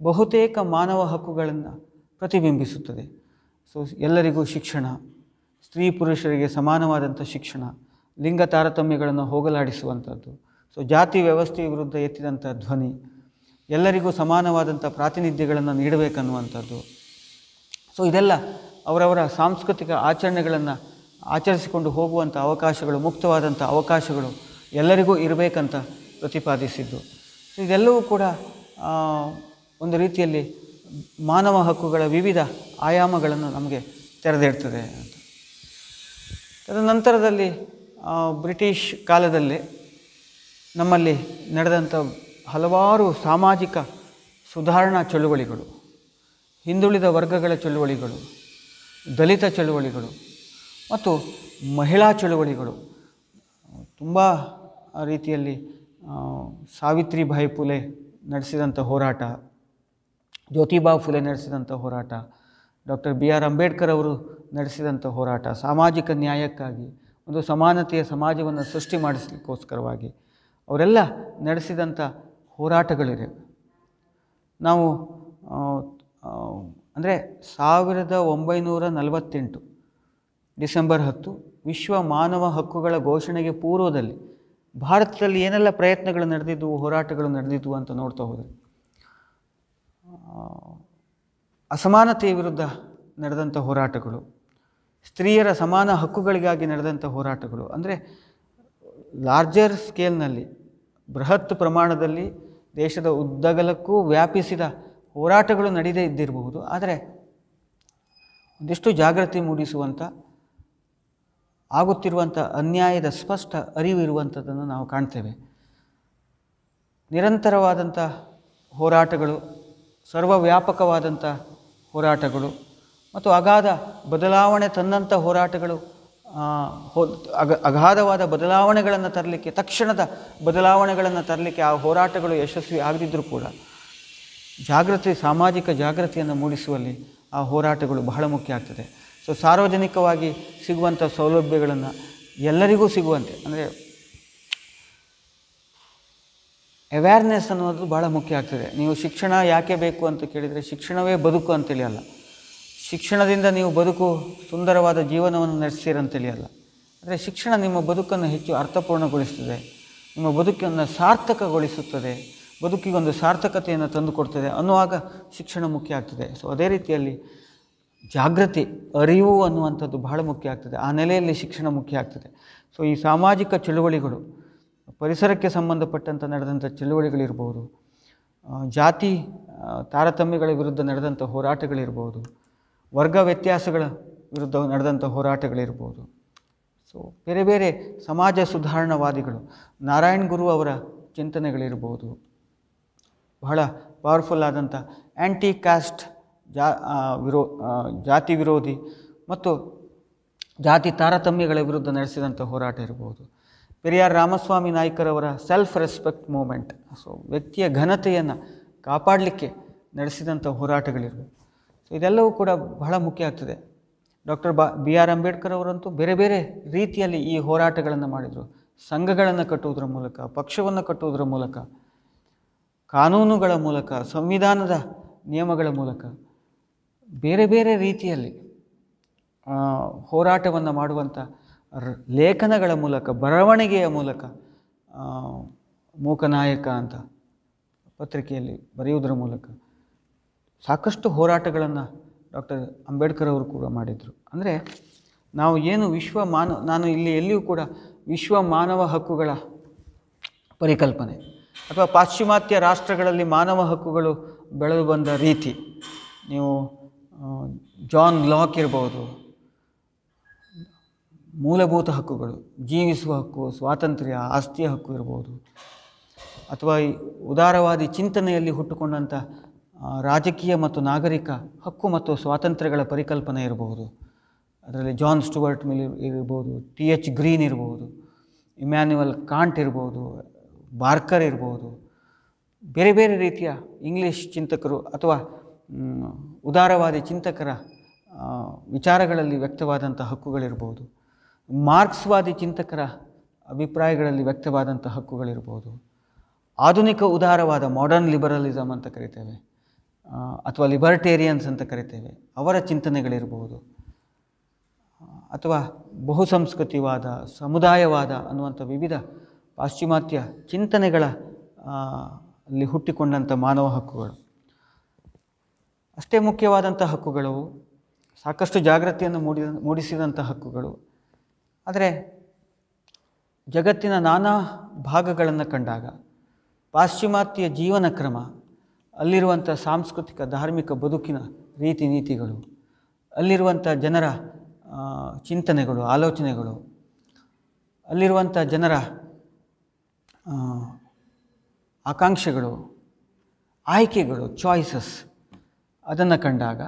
ಬಹುತೇಕ ಮಾನವ ಹಕ್ಕುಗಳನ್ನು ಪ್ರತಿಬಿಂಬಿಸುತ್ತದೆ ಸೊ ಎಲ್ಲರಿಗೂ ಶಿಕ್ಷಣ ಸ್ತ್ರೀ ಪುರುಷರಿಗೆ ಸಮಾನವಾದಂಥ ಶಿಕ್ಷಣ ಲಿಂಗ ತಾರತಮ್ಯಗಳನ್ನು ಹೋಗಲಾಡಿಸುವಂಥದ್ದು ಸೊ ಜಾತಿ ವ್ಯವಸ್ಥೆಯ ವಿರುದ್ಧ ಎತ್ತಿದಂಥ ಧ್ವನಿ ಎಲ್ಲರಿಗೂ ಸಮಾನವಾದಂಥ ಪ್ರಾತಿನಿಧ್ಯಗಳನ್ನು ನೀಡಬೇಕನ್ನುವಂಥದ್ದು ಸೊ ಇದೆಲ್ಲ ಅವರವರ ಸಾಂಸ್ಕೃತಿಕ ಆಚರಣೆಗಳನ್ನು ಆಚರಿಸಿಕೊಂಡು ಹೋಗುವಂಥ ಅವಕಾಶಗಳು ಮುಕ್ತವಾದಂಥ ಅವಕಾಶಗಳು ಎಲ್ಲರಿಗೂ ಇರಬೇಕಂತ ಪ್ರತಿಪಾದಿಸಿದ್ದು ಸೊ ಇದೆಲ್ಲವೂ ಕೂಡ ಒಂದು ರೀತಿಯಲ್ಲಿ ಮಾನವ ಹಕ್ಕುಗಳ ವಿವಿಧ ಆಯಾಮಗಳನ್ನು ನಮಗೆ ತೆರೆದಿಡ್ತದೆ ಅಂತ ತದನಂತರದಲ್ಲಿ ಬ್ರಿಟಿಷ್ ಕಾಲದಲ್ಲಿ ನಮ್ಮಲ್ಲಿ ನಡೆದಂಥ ಹಲವಾರು ಸಾಮಾಜಿಕ ಸುಧಾರಣಾ ಚಳುವಳಿಗಳು ಹಿಂದುಳಿದ ವರ್ಗಗಳ ಚಳುವಳಿಗಳು ದಲಿತ ಚಳುವಳಿಗಳು ಮತ್ತು ಮಹಿಳಾ ಚಳುವಳಿಗಳು ತುಂಬ ರೀತಿಯಲ್ಲಿ ಸಾವಿತ್ರಿಬಾಯಿ ಫುಲೆ ನಡೆಸಿದಂಥ ಹೋರಾಟ ಜ್ಯೋತಿಬಾ ಫುಲೆ ನಡೆಸಿದಂಥ ಹೋರಾಟ ಡಾಕ್ಟರ್ ಬಿ ಆರ್ ಅಂಬೇಡ್ಕರ್ ಅವರು ನಡೆಸಿದಂಥ ಹೋರಾಟ ಸಾಮಾಜಿಕ ನ್ಯಾಯಕ್ಕಾಗಿ ಒಂದು ಸಮಾನತೆಯ ಸಮಾಜವನ್ನು ಸೃಷ್ಟಿ ಮಾಡಿಸ್ಲಿಕ್ಕೋಸ್ಕರವಾಗಿ ಅವರೆಲ್ಲ ನಡೆಸಿದಂಥ ಹೋರಾಟಗಳಿವೆ ನಾವು ಅಂದರೆ ಸಾವಿರದ ಒಂಬೈನೂರ ನಲವತ್ತೆಂಟು ಡಿಸೆಂಬರ್ ಹತ್ತು ವಿಶ್ವ ಮಾನವ ಹಕ್ಕುಗಳ ಘೋಷಣೆಗೆ ಪೂರ್ವದಲ್ಲಿ ಭಾರತದಲ್ಲಿ ಏನೆಲ್ಲ ಪ್ರಯತ್ನಗಳು ನಡೆದಿದ್ದವು ಹೋರಾಟಗಳು ನಡೆದಿದ್ದವು ಅಂತ ನೋಡ್ತಾ ಹೋದರೆ ಅಸಮಾನತೆಯ ವಿರುದ್ಧ ನಡೆದಂಥ ಹೋರಾಟಗಳು ಸ್ತ್ರೀಯರ ಸಮಾನ ಹಕ್ಕುಗಳಿಗಾಗಿ ನಡೆದಂಥ ಹೋರಾಟಗಳು ಅಂದರೆ ಲಾರ್ಜರ್ ಸ್ಕೇಲ್ನಲ್ಲಿ ಬೃಹತ್ ಪ್ರಮಾಣದಲ್ಲಿ ದೇಶದ ಉದ್ದಗಲಕ್ಕೂ ವ್ಯಾಪಿಸಿದ ಹೋರಾಟಗಳು ನಡೆದೇ ಇದ್ದಿರಬಹುದು ಆದರೆ ಒಂದಿಷ್ಟು ಜಾಗೃತಿ ಮೂಡಿಸುವಂಥ ಆಗುತ್ತಿರುವಂಥ ಅನ್ಯಾಯದ ಸ್ಪಷ್ಟ ಅರಿವಿರುವಂಥದ್ದನ್ನು ನಾವು ಕಾಣ್ತೇವೆ ನಿರಂತರವಾದಂಥ ಹೋರಾಟಗಳು ಸರ್ವವ್ಯಾಪಕವಾದಂಥ ಹೋರಾಟಗಳು ಮತ್ತು ಅಗಾಧ ಬದಲಾವಣೆ ತಂದಂಥ ಹೋರಾಟಗಳು ಅಗ ಅಗಾಧವಾದ ಬದಲಾವಣೆಗಳನ್ನು ತರಲಿಕ್ಕೆ ತಕ್ಷಣದ ಬದಲಾವಣೆಗಳನ್ನು ತರಲಿಕ್ಕೆ ಆ ಹೋರಾಟಗಳು ಯಶಸ್ವಿ ಆಗದಿದ್ದರೂ ಕೂಡ ಜಾಗೃತಿ ಸಾಮಾಜಿಕ ಜಾಗೃತಿಯನ್ನು ಮೂಡಿಸುವಲ್ಲಿ ಆ ಹೋರಾಟಗಳು ಬಹಳ ಮುಖ್ಯ ಆಗ್ತದೆ ಸೊ ಸಾರ್ವಜನಿಕವಾಗಿ ಸಿಗುವಂಥ ಸೌಲಭ್ಯಗಳನ್ನು ಎಲ್ಲರಿಗೂ ಸಿಗುವಂತೆ ಅಂದರೆ ಅವೇರ್ನೆಸ್ ಅನ್ನೋದು ಭಾಳ ಮುಖ್ಯ ಆಗ್ತದೆ ನೀವು ಶಿಕ್ಷಣ ಯಾಕೆ ಬೇಕು ಅಂತ ಕೇಳಿದರೆ ಶಿಕ್ಷಣವೇ ಬದುಕು ಅಂತೇಳಿ ಅಲ್ಲ ಶಿಕ್ಷಣದಿಂದ ನೀವು ಬದುಕು ಸುಂದರವಾದ ಜೀವನವನ್ನು ನಡೆಸ್ತೀರಂತೇಳಿ ಅಲ್ಲ ಅಂದರೆ ಶಿಕ್ಷಣ ನಿಮ್ಮ ಬದುಕನ್ನು ಹೆಚ್ಚು ಅರ್ಥಪೂರ್ಣಗೊಳಿಸ್ತದೆ ನಿಮ್ಮ ಬದುಕನ್ನು ಸಾರ್ಥಕಗೊಳಿಸುತ್ತದೆ ಬದುಕಿಗೊಂದು ಸಾರ್ಥಕತೆಯನ್ನು ತಂದುಕೊಡ್ತದೆ ಅನ್ನುವಾಗ ಶಿಕ್ಷಣ ಮುಖ್ಯ ಆಗ್ತದೆ ಸೊ ಅದೇ ರೀತಿಯಲ್ಲಿ ಜಾಗೃತಿ ಅರಿವು ಅನ್ನುವಂಥದ್ದು ಬಹಳ ಮುಖ್ಯ ಆಗ್ತದೆ ಆ ನೆಲೆಯಲ್ಲಿ ಶಿಕ್ಷಣ ಮುಖ್ಯ ಆಗ್ತದೆ ಸೊ ಈ ಸಾಮಾಜಿಕ ಚಳುವಳಿಗಳು ಪರಿಸರಕ್ಕೆ ಸಂಬಂಧಪಟ್ಟಂಥ ನಡೆದಂಥ ಚಳುವಳಿಗಳಿರ್ಬೋದು ಜಾತಿ ತಾರತಮ್ಯಗಳ ವಿರುದ್ಧ ನಡೆದಂಥ ಹೋರಾಟಗಳಿರ್ಬೋದು ವರ್ಗ ವ್ಯತ್ಯಾಸಗಳ ವಿರುದ್ಧ ನಡೆದಂಥ ಹೋರಾಟಗಳಿರ್ಬೋದು ಸೊ ಬೇರೆ ಬೇರೆ ಸಮಾಜ ಸುಧಾರಣಾವಾದಿಗಳು ನಾರಾಯಣ್ ಗುರು ಅವರ ಚಿಂತನೆಗಳಿರ್ಬೋದು ಬಹಳ ಪವರ್ಫುಲ್ ಆದಂಥ ಆ್ಯಂಟಿ ಕ್ಯಾಸ್ಟ್ ಜಾ ವಿರೋ ಜಾತಿ ವಿರೋಧಿ ಮತ್ತು ಜಾತಿ ತಾರತಮ್ಯಗಳ ವಿರುದ್ಧ ನಡೆಸಿದಂಥ ಹೋರಾಟ ಇರ್ಬೋದು ಪೆರಿಯಾರ್ ರಾಮಸ್ವಾಮಿ ನಾಯ್ಕರವರ ಸೆಲ್ಫ್ ರೆಸ್ಪೆಕ್ಟ್ ಮೂಮೆಂಟ್ ಸೊ ವ್ಯಕ್ತಿಯ ಘನತೆಯನ್ನು ಕಾಪಾಡಲಿಕ್ಕೆ ನಡೆಸಿದಂಥ ಹೋರಾಟಗಳಿರ್ಬೋದು ಇದೆಲ್ಲವೂ ಕೂಡ ಬಹಳ ಮುಖ್ಯ ಆಗ್ತದೆ ಡಾಕ್ಟರ್ ಬಾ ಬಿ ಆರ್ ಅಂಬೇಡ್ಕರ್ ಅವರಂತೂ ಬೇರೆ ಬೇರೆ ರೀತಿಯಲ್ಲಿ ಈ ಹೋರಾಟಗಳನ್ನು ಮಾಡಿದರು ಸಂಘಗಳನ್ನು ಕಟ್ಟುವುದರ ಮೂಲಕ ಪಕ್ಷವನ್ನು ಕಟ್ಟುವುದರ ಮೂಲಕ ಕಾನೂನುಗಳ ಮೂಲಕ ಸಂವಿಧಾನದ ನಿಯಮಗಳ ಮೂಲಕ ಬೇರೆ ಬೇರೆ ರೀತಿಯಲ್ಲಿ ಹೋರಾಟವನ್ನು ಮಾಡುವಂಥ ಲೇಖನಗಳ ಮೂಲಕ ಬರವಣಿಗೆಯ ಮೂಲಕ ಮೂಕನಾಯಕ ಅಂತ ಪತ್ರಿಕೆಯಲ್ಲಿ ಬರೆಯುವುದರ ಮೂಲಕ ಸಾಕಷ್ಟು ಹೋರಾಟಗಳನ್ನು ಡಾಕ್ಟರ್ ಅಂಬೇಡ್ಕರ್ ಅವರು ಕೂಡ ಮಾಡಿದರು ಅಂದರೆ ನಾವು ಏನು ವಿಶ್ವ ಮಾನ ನಾನು ಇಲ್ಲಿ ಎಲ್ಲಿಯೂ ಕೂಡ ವಿಶ್ವ ಮಾನವ ಹಕ್ಕುಗಳ ಪರಿಕಲ್ಪನೆ ಅಥವಾ ಪಾಶ್ಚಿಮಾತ್ಯ ರಾಷ್ಟ್ರಗಳಲ್ಲಿ ಮಾನವ ಹಕ್ಕುಗಳು ಬೆಳೆದು ಬಂದ ರೀತಿ ನೀವು ಜಾನ್ ಲಾಕ್ ಇರ್ಬೋದು ಮೂಲಭೂತ ಹಕ್ಕುಗಳು ಜೀವಿಸುವ ಹಕ್ಕು ಸ್ವಾತಂತ್ರ್ಯ ಆಸ್ತಿಯ ಹಕ್ಕು ಇರ್ಬೋದು ಅಥವಾ ಈ ಉದಾರವಾದಿ ಚಿಂತನೆಯಲ್ಲಿ ಹುಟ್ಟುಕೊಂಡಂಥ ರಾಜಕೀಯ ಮತ್ತು ನಾಗರಿಕ ಹಕ್ಕು ಮತ್ತು ಸ್ವಾತಂತ್ರ್ಯಗಳ ಪರಿಕಲ್ಪನೆ ಇರಬಹುದು ಅದರಲ್ಲಿ ಜಾನ್ ಸ್ಟುವರ್ಟ್ ಮಿಲ್ ಇರ್ಬೋದು ಟಿ ಎಚ್ ಗ್ರೀನ್ ಇರ್ಬೋದು ಇಮ್ಯಾನ್ಯುವಲ್ ಕಾಂಟ್ ಇರ್ಬೋದು ಬಾರ್ಕರ್ ಇರ್ಬೋದು ಬೇರೆ ಬೇರೆ ರೀತಿಯ ಇಂಗ್ಲೀಷ್ ಚಿಂತಕರು ಅಥವಾ ಉದಾರವಾದಿ ಚಿಂತಕರ ವಿಚಾರಗಳಲ್ಲಿ ವ್ಯಕ್ತವಾದಂಥ ಹಕ್ಕುಗಳಿರ್ಬೋದು ಮಾರ್ಕ್ಸ್ವಾದಿ ಚಿಂತಕರ ಅಭಿಪ್ರಾಯಗಳಲ್ಲಿ ವ್ಯಕ್ತವಾದಂಥ ಹಕ್ಕುಗಳಿರ್ಬೋದು ಆಧುನಿಕ ಉದಾರವಾದ ಮಾಡರ್ನ್ ಲಿಬರಲಿಸಮ್ ಅಂತ ಕರಿತೇವೆ ಅಥವಾ ಲಿಬರ್ಟೇರಿಯನ್ಸ್ ಅಂತ ಕರಿತೇವೆ ಅವರ ಚಿಂತನೆಗಳಿರಬಹುದು ಅಥವಾ ಬಹುಸಂಸ್ಕೃತಿವಾದ ಸಮುದಾಯವಾದ ಅನ್ನುವಂಥ ವಿವಿಧ ಪಾಶ್ಚಿಮಾತ್ಯ ಚಿಂತನೆಗಳ ಅಲ್ಲಿ ಹುಟ್ಟಿಕೊಂಡಂಥ ಮಾನವ ಹಕ್ಕುಗಳು ಅಷ್ಟೇ ಮುಖ್ಯವಾದಂಥ ಹಕ್ಕುಗಳು ಸಾಕಷ್ಟು ಜಾಗೃತಿಯನ್ನು ಮೂಡಿದ ಮೂಡಿಸಿದಂಥ ಹಕ್ಕುಗಳು ಆದರೆ ಜಗತ್ತಿನ ನಾನಾ ಭಾಗಗಳನ್ನು ಕಂಡಾಗ ಪಾಶ್ಚಿಮಾತ್ಯ ಜೀವನ ಕ್ರಮ ಅಲ್ಲಿರುವಂಥ ಸಾಂಸ್ಕೃತಿಕ ಧಾರ್ಮಿಕ ಬದುಕಿನ ರೀತಿ ನೀತಿಗಳು ಅಲ್ಲಿರುವಂಥ ಜನರ ಚಿಂತನೆಗಳು ಆಲೋಚನೆಗಳು ಅಲ್ಲಿರುವಂಥ ಜನರ ಆಕಾಂಕ್ಷೆಗಳು ಆಯ್ಕೆಗಳು ಚಾಯ್ಸಸ್ ಅದನ್ನು ಕಂಡಾಗ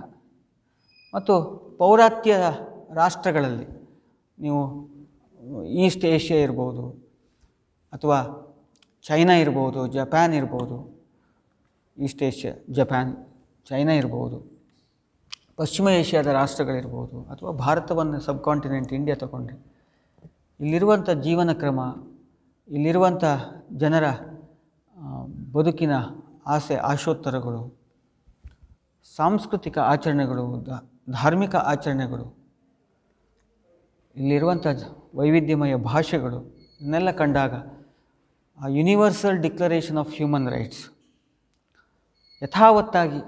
ಮತ್ತು ಪೌರಾತ್ಯ ರಾಷ್ಟ್ರಗಳಲ್ಲಿ ನೀವು ಈಸ್ಟ್ ಏಷ್ಯಾ ಇರ್ಬೋದು ಅಥವಾ ಚೈನಾ ಇರ್ಬೋದು ಜಪಾನ್ ಇರ್ಬೋದು ಈಸ್ಟ್ ಏಷ್ಯಾ ಜಪಾನ್ ಚೈನಾ ಇರ್ಬೋದು ಪಶ್ಚಿಮ ಏಷ್ಯಾದ ರಾಷ್ಟ್ರಗಳಿರ್ಬೋದು ಅಥವಾ ಭಾರತವನ್ನು ಸಬ್ ಕಾಂಟಿನೆಂಟ್ ಇಂಡಿಯಾ ತಗೊಂಡ್ರೆ ಇಲ್ಲಿರುವಂಥ ಜೀವನ ಕ್ರಮ ಇಲ್ಲಿರುವಂಥ ಜನರ ಬದುಕಿನ ಆಸೆ ಆಶೋತ್ತರಗಳು ಸಾಂಸ್ಕೃತಿಕ ಆಚರಣೆಗಳು ಧಾರ್ಮಿಕ ಆಚರಣೆಗಳು ಇಲ್ಲಿರುವಂಥ ವೈವಿಧ್ಯಮಯ ಭಾಷೆಗಳು ಇನ್ನೆಲ್ಲ ಕಂಡಾಗ ಆ universal declaration of human rights ಯಥಾವತ್ತಾಗಿ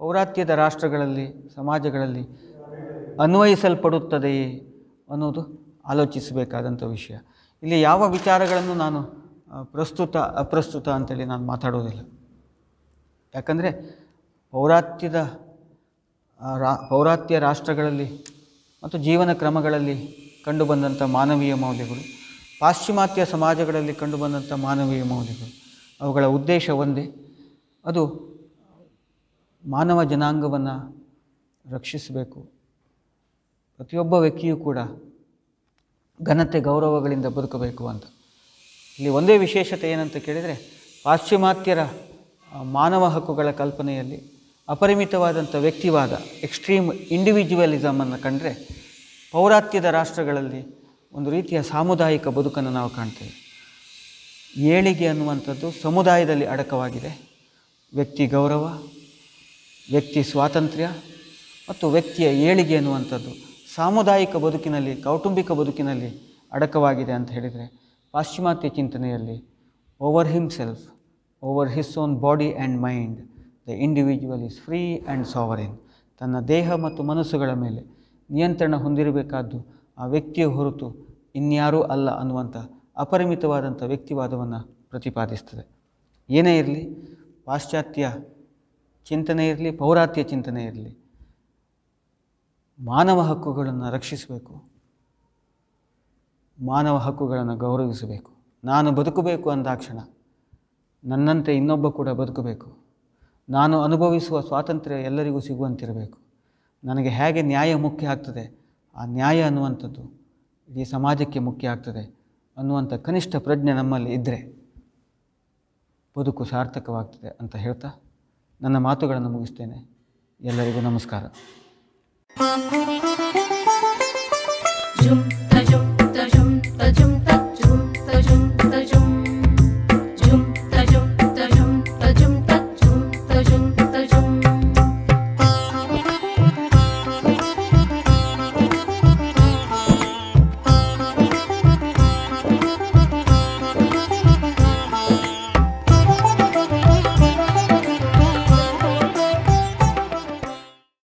ಪೌರಾತ್ಯದ ರಾಷ್ಟ್ರಗಳಲ್ಲಿ ಸಮಾಜಗಳಲ್ಲಿ ಅನ್ವಯಿಸಲ್ಪಡುತ್ತದೆಯೇ ಅನ್ನೋದು ಆಲೋಚಿಸಬೇಕಾದಂಥ ವಿಷಯ ಇಲ್ಲಿ ಯಾವ ವಿಚಾರಗಳನ್ನು ನಾನು ಪ್ರಸ್ತುತ ಅಪ್ರಸ್ತುತ ಅಂತೇಳಿ ನಾನು ಮಾತಾಡೋದಿಲ್ಲ ಯಾಕಂದರೆ ಪೌರಾತ್ಯದ ರಾ ಪೌರಾತ್ಯ ರಾಷ್ಟ್ರಗಳಲ್ಲಿ ಮತ್ತು ಜೀವನ ಕ್ರಮಗಳಲ್ಲಿ ಕಂಡುಬಂದಂಥ ಮಾನವೀಯ ಮೌಲ್ಯಗಳು ಪಾಶ್ಚಿಮಾತ್ಯ ಸಮಾಜಗಳಲ್ಲಿ ಕಂಡುಬಂದಂಥ ಮಾನವೀಯ ಮೌಲ್ಯಗಳು ಅವುಗಳ ಉದ್ದೇಶ ಒಂದೇ ಅದು ಮಾನವ ಜನಾಂಗವನ್ನು ರಕ್ಷಿಸಬೇಕು ಪ್ರತಿಯೊಬ್ಬ ವ್ಯಕ್ತಿಯೂ ಕೂಡ ಘನತೆ ಗೌರವಗಳಿಂದ ಬದುಕಬೇಕು ಅಂತ ಇಲ್ಲಿ ಒಂದೇ ವಿಶೇಷತೆ ಏನಂತ ಕೇಳಿದರೆ ಪಾಶ್ಚಿಮಾತ್ಯರ ಮಾನವ ಹಕ್ಕುಗಳ ಕಲ್ಪನೆಯಲ್ಲಿ ಅಪರಿಮಿತವಾದಂಥ ವ್ಯಕ್ತಿವಾದ ಎಕ್ಸ್ಟ್ರೀಮ್ ಇಂಡಿವಿಜುವಲಿಸಮನ್ನು ಕಂಡರೆ ಪೌರಾತ್ಯದ ರಾಷ್ಟ್ರಗಳಲ್ಲಿ ಒಂದು ರೀತಿಯ ಸಾಮುದಾಯಿಕ ಬದುಕನ್ನು ನಾವು ಕಾಣ್ತೇವೆ ಏಳಿಗೆ ಅನ್ನುವಂಥದ್ದು ಸಮುದಾಯದಲ್ಲಿ ಅಡಕವಾಗಿದೆ ವ್ಯಕ್ತಿ ಗೌರವ ವ್ಯಕ್ತಿ ಸ್ವಾತಂತ್ರ್ಯ ಮತ್ತು ವ್ಯಕ್ತಿಯ ಏಳಿಗೆ ಎನ್ನುವಂಥದ್ದು ಸಾಮುದಾಯಿಕ ಬದುಕಿನಲ್ಲಿ ಕೌಟುಂಬಿಕ ಬದುಕಿನಲ್ಲಿ ಅಡಕವಾಗಿದೆ ಅಂತ ಹೇಳಿದರೆ ಪಾಶ್ಚಿಮಾತ್ಯ ಚಿಂತನೆಯಲ್ಲಿ over himself over his own body and mind the individual is free and sovereign ತನ್ನ ದೇಹ ಮತ್ತು ಮನಸ್ಸುಗಳ ಮೇಲೆ ನಿಯಂತ್ರಣ ಹೊಂದಿರಬೇಕಾದ್ದು ಆ ವ್ಯಕ್ತಿಯ ಹೊರತು ಇನ್ಯಾರೂ ಅಲ್ಲ ಅನ್ನುವಂಥ ಅಪರಿಮಿತವಾದಂಥ ವ್ಯಕ್ತಿವಾದವನ್ನು ಪ್ರತಿಪಾದಿಸ್ತದೆ ಏನೇ ಇರಲಿ ಪಾಶ್ಚಾತ್ಯ ಚಿಂತನೆ ಇರಲಿ ಪೌರಾತ್ಯ ಚಿಂತನೆ ಇರಲಿ ಮಾನವ ಹಕ್ಕುಗಳನ್ನು ರಕ್ಷಿಸಬೇಕು ಮಾನವ ಹಕ್ಕುಗಳನ್ನು ಗೌರವಿಸಬೇಕು ನಾನು ಬದುಕಬೇಕು ಅಂದಾಕ್ಷಣ ನನ್ನಂತೆ ಇನ್ನೊಬ್ಬ ಕೂಡ ಬದುಕಬೇಕು ನಾನು ಅನುಭವಿಸುವ ಸ್ವಾತಂತ್ರ್ಯ ಎಲ್ಲರಿಗೂ ಸಿಗುವಂತಿರಬೇಕು ನನಗೆ ಹೇಗೆ ನ್ಯಾಯ ಮುಖ್ಯ ಆಗ್ತದೆ ಆ ನ್ಯಾಯ ಅನ್ನುವಂಥದ್ದು ಇಡೀ ಸಮಾಜಕ್ಕೆ ಮುಖ್ಯ ಆಗ್ತದೆ ಅನ್ನುವಂಥ ಕನಿಷ್ಠ ಪ್ರಜ್ಞೆ ನಮ್ಮಲ್ಲಿ ಇದ್ದರೆ ಬದುಕು ಸಾರ್ಥಕವಾಗ್ತದೆ ಅಂತ ಹೇಳ್ತಾ ನನ್ನ ಮಾತುಗಳನ್ನು ಮುಗಿಸ್ತೇನೆ ಎಲ್ಲರಿಗೂ ನಮಸ್ಕಾರ